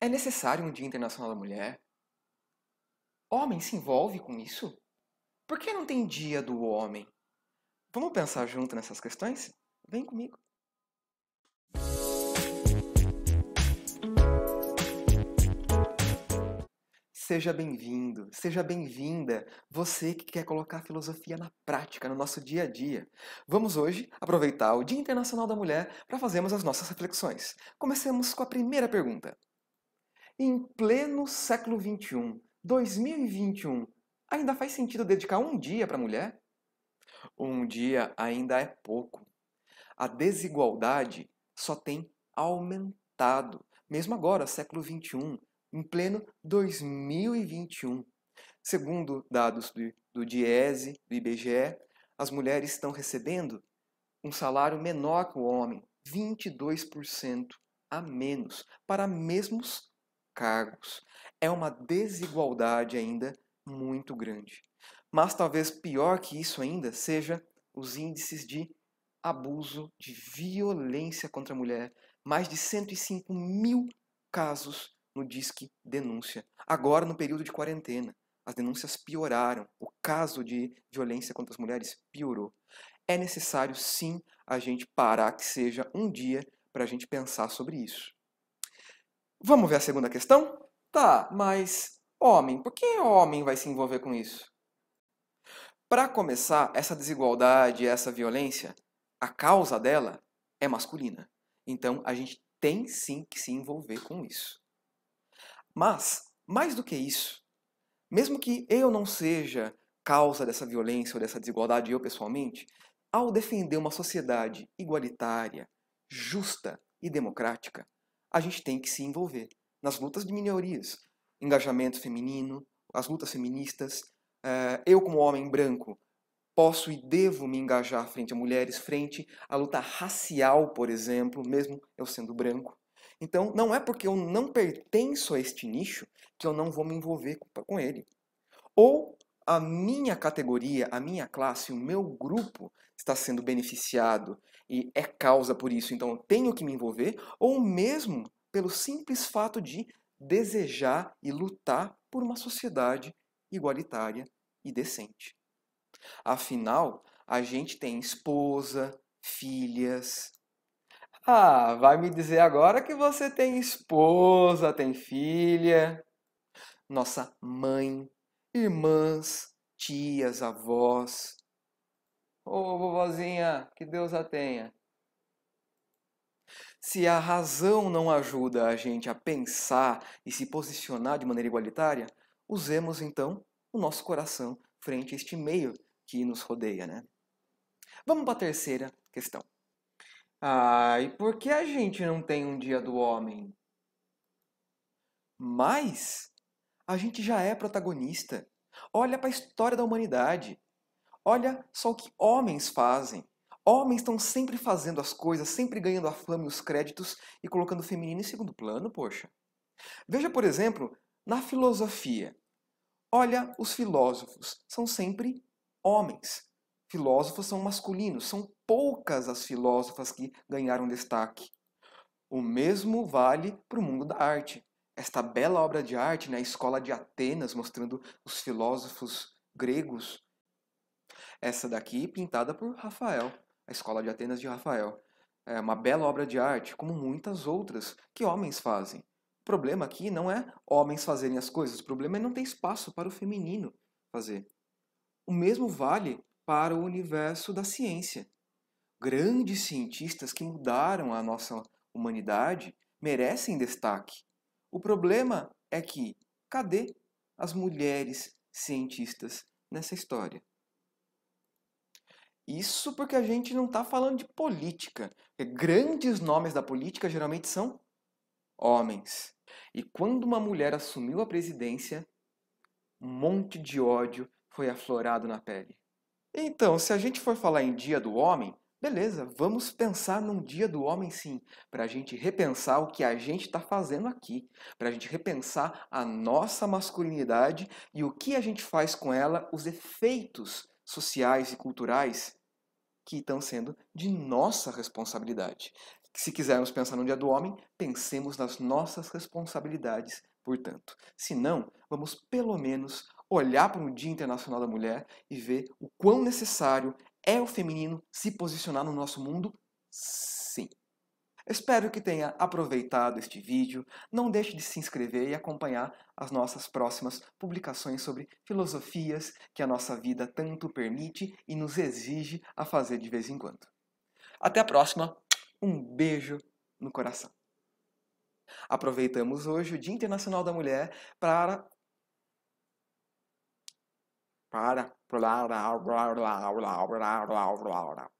É necessário um Dia Internacional da Mulher? Homem se envolve com isso? Por que não tem Dia do Homem? Vamos pensar junto nessas questões? Vem comigo. Seja bem-vindo, seja bem-vinda, você que quer colocar a filosofia na prática, no nosso dia a dia. Vamos hoje aproveitar o Dia Internacional da Mulher para fazermos as nossas reflexões. Comecemos com a primeira pergunta em pleno século XXI, 2021, ainda faz sentido dedicar um dia para a mulher? Um dia ainda é pouco. A desigualdade só tem aumentado, mesmo agora, século XXI, em pleno 2021. Segundo dados do, do Diese, do IBGE, as mulheres estão recebendo um salário menor que o homem, 22% a menos, para mesmos cargos. É uma desigualdade ainda muito grande. Mas talvez pior que isso ainda seja os índices de abuso, de violência contra a mulher. Mais de 105 mil casos no Disque Denúncia. Agora, no período de quarentena, as denúncias pioraram. O caso de violência contra as mulheres piorou. É necessário, sim, a gente parar que seja um dia para a gente pensar sobre isso. Vamos ver a segunda questão? Tá, mas homem, por que homem vai se envolver com isso? Para começar, essa desigualdade, essa violência, a causa dela é masculina. Então a gente tem sim que se envolver com isso. Mas, mais do que isso, mesmo que eu não seja causa dessa violência ou dessa desigualdade, eu pessoalmente, ao defender uma sociedade igualitária, justa e democrática, a gente tem que se envolver nas lutas de minorias, engajamento feminino, as lutas feministas. Eh, eu, como homem branco, posso e devo me engajar frente a mulheres, frente à luta racial, por exemplo, mesmo eu sendo branco. Então, não é porque eu não pertenço a este nicho que eu não vou me envolver com ele. Ou a minha categoria, a minha classe, o meu grupo está sendo beneficiado e é causa por isso, então eu tenho que me envolver, ou mesmo pelo simples fato de desejar e lutar por uma sociedade igualitária e decente. Afinal, a gente tem esposa, filhas. Ah, vai me dizer agora que você tem esposa, tem filha. Nossa mãe, irmãs, tias, avós. Ô oh, vovozinha, que Deus a tenha. Se a razão não ajuda a gente a pensar e se posicionar de maneira igualitária, usemos então o nosso coração frente a este meio que nos rodeia, né? Vamos para a terceira questão. Ah, e por que a gente não tem um dia do homem? Mas a gente já é protagonista. Olha para a história da humanidade. Olha só o que homens fazem. Homens estão sempre fazendo as coisas, sempre ganhando a fama e os créditos e colocando o feminino em segundo plano, poxa. Veja, por exemplo, na filosofia. Olha, os filósofos são sempre homens. Filósofos são masculinos, são poucas as filósofas que ganharam destaque. O mesmo vale para o mundo da arte esta bela obra de arte, né, a Escola de Atenas, mostrando os filósofos gregos. Essa daqui pintada por Rafael, a Escola de Atenas de Rafael. É uma bela obra de arte, como muitas outras que homens fazem. O problema aqui não é homens fazerem as coisas, o problema é não ter espaço para o feminino fazer. O mesmo vale para o universo da ciência. Grandes cientistas que mudaram a nossa humanidade merecem destaque o problema é que cadê as mulheres cientistas nessa história? Isso porque a gente não está falando de política. Grandes nomes da política geralmente são homens. E quando uma mulher assumiu a presidência, um monte de ódio foi aflorado na pele. Então, se a gente for falar em Dia do Homem, Beleza, vamos pensar num dia do homem sim, para a gente repensar o que a gente está fazendo aqui, para a gente repensar a nossa masculinidade e o que a gente faz com ela, os efeitos sociais e culturais que estão sendo de nossa responsabilidade. Se quisermos pensar num dia do homem, pensemos nas nossas responsabilidades, portanto. Se não, vamos pelo menos olhar para o Dia Internacional da Mulher e ver o quão necessário é o feminino se posicionar no nosso mundo? Sim. Espero que tenha aproveitado este vídeo. Não deixe de se inscrever e acompanhar as nossas próximas publicações sobre filosofias que a nossa vida tanto permite e nos exige a fazer de vez em quando. Até a próxima. Um beijo no coração. Aproveitamos hoje o Dia Internacional da Mulher para para blah, blah, blah, blah, blah, blah, blah, blah.